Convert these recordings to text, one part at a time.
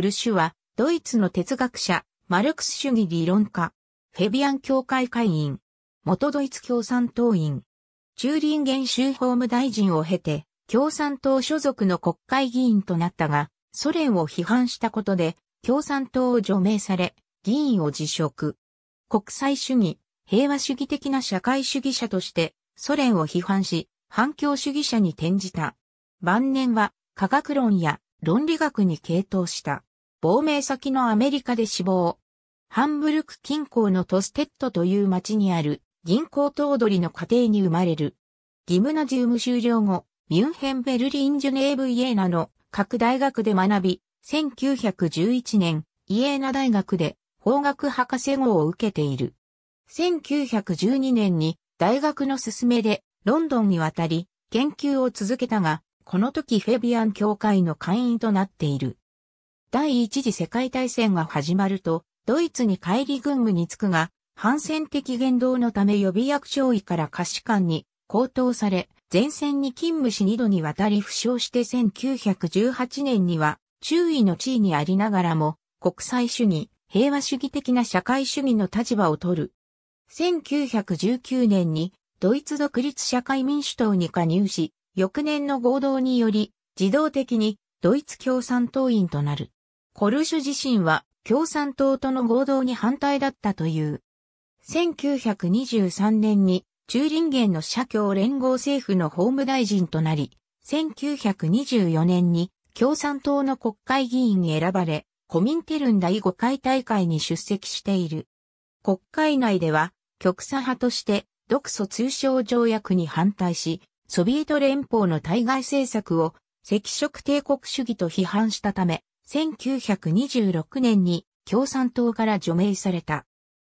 ルシュは、ドイツの哲学者、マルクス主義理論家、フェビアン協会会員、元ドイツ共産党員、中林元州法務大臣を経て、共産党所属の国会議員となったが、ソ連を批判したことで、共産党を除名され、議員を辞職。国際主義、平和主義的な社会主義者として、ソ連を批判し、反共主義者に転じた。晩年は、科学論や論理学に傾倒した。亡命先のアメリカで死亡。ハンブルク近郊のトステッドという町にある銀行頭取の家庭に生まれる。ギムナジウム終了後、ミュンヘンベルリンジュネーブイエーナの各大学で学び、1911年、イエーナ大学で法学博士号を受けている。1912年に大学の勧めでロンドンに渡り、研究を続けたが、この時フェビアン教会の会員となっている。第一次世界大戦が始まると、ドイツに帰り軍務に着くが、反戦的言動のため予備役上位から可視官に高騰され、前線に勤務し二度にわたり負傷して1918年には中尉の地位にありながらも、国際主義、平和主義的な社会主義の立場を取る。1919年にドイツ独立社会民主党に加入し、翌年の合同により、自動的にドイツ共産党員となる。コルシュ自身は共産党との合同に反対だったという。1923年に中林源の社協連合政府の法務大臣となり、1924年に共産党の国会議員に選ばれ、コミンテルン第5回大会に出席している。国会内では、極左派として、独ソ通商条約に反対し、ソビエト連邦の対外政策を赤色帝国主義と批判したため、1926年に共産党から除名された。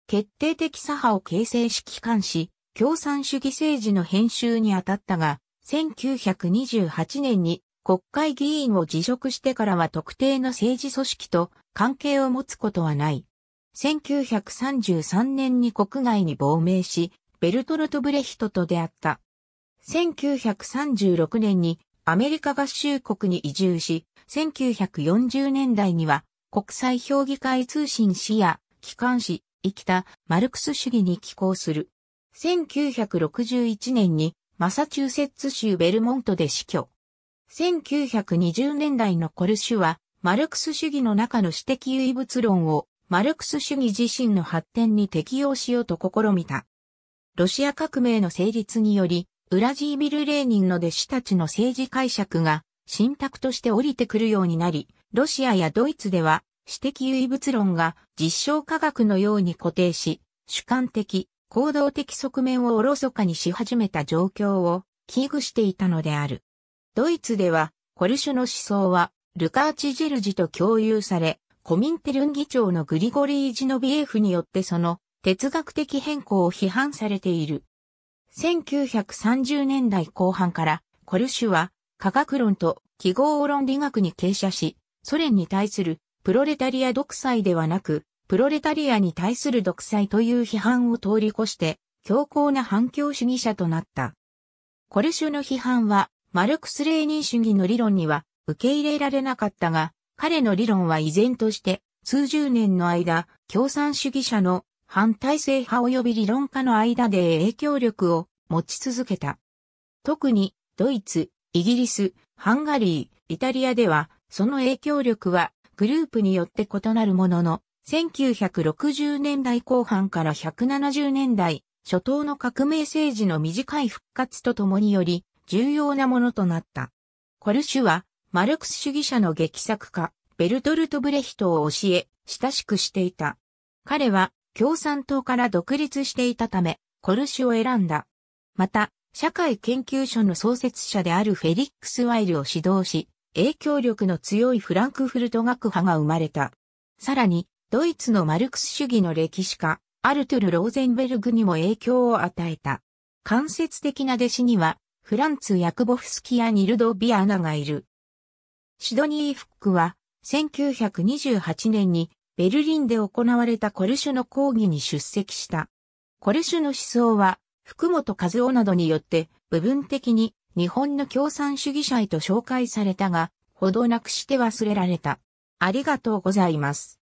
決定的左派を形成し機関し、共産主義政治の編集に当たったが、1928年に国会議員を辞職してからは特定の政治組織と関係を持つことはない。1933年に国外に亡命し、ベルトルト・ブレヒトと出会った。1936年にアメリカ合衆国に移住し、1940年代には国際評議会通信誌や機関誌、生きたマルクス主義に寄稿する。1961年にマサチューセッツ州ベルモントで死去。1920年代のコルシュは、マルクス主義の中の私的唯物論を、マルクス主義自身の発展に適用しようと試みた。ロシア革命の成立により、ウラジービル・レーニンの弟子たちの政治解釈が信託として降りてくるようになり、ロシアやドイツでは、私的唯物論が実証科学のように固定し、主観的、行動的側面をおろそかにし始めた状況を危惧していたのである。ドイツでは、コルシュの思想は、ルカーチ・ジェルジと共有され、コミンテルン議長のグリゴリー・ジノビエフによってその哲学的変更を批判されている。1930年代後半からコルシュは科学論と記号論理学に傾斜し、ソ連に対するプロレタリア独裁ではなく、プロレタリアに対する独裁という批判を通り越して、強硬な反共主義者となった。コルシュの批判は、マルクス・レーニン主義の理論には受け入れられなかったが、彼の理論は依然として、数十年の間、共産主義者の反体制派及び理論家の間で影響力を持ち続けた。特にドイツ、イギリス、ハンガリー、イタリアではその影響力はグループによって異なるものの、1960年代後半から170年代初頭の革命政治の短い復活とともにより重要なものとなった。コルシュはマルクス主義者の劇作家ベルトルト・ブレヒトを教え親しくしていた。彼は共産党から独立していたため、コルシュを選んだ。また、社会研究所の創設者であるフェリックス・ワイルを指導し、影響力の強いフランクフルト学派が生まれた。さらに、ドイツのマルクス主義の歴史家、アルトゥル・ローゼンベルグにも影響を与えた。間接的な弟子には、フランツ・ヤクボフスキやニルド・ビアナがいる。シドニー・フックは、1928年にベルリンで行われたコルシュの講義に出席した。コルシュの思想は、福本和夫などによって部分的に日本の共産主義者へと紹介されたが、ほどなくして忘れられた。ありがとうございます。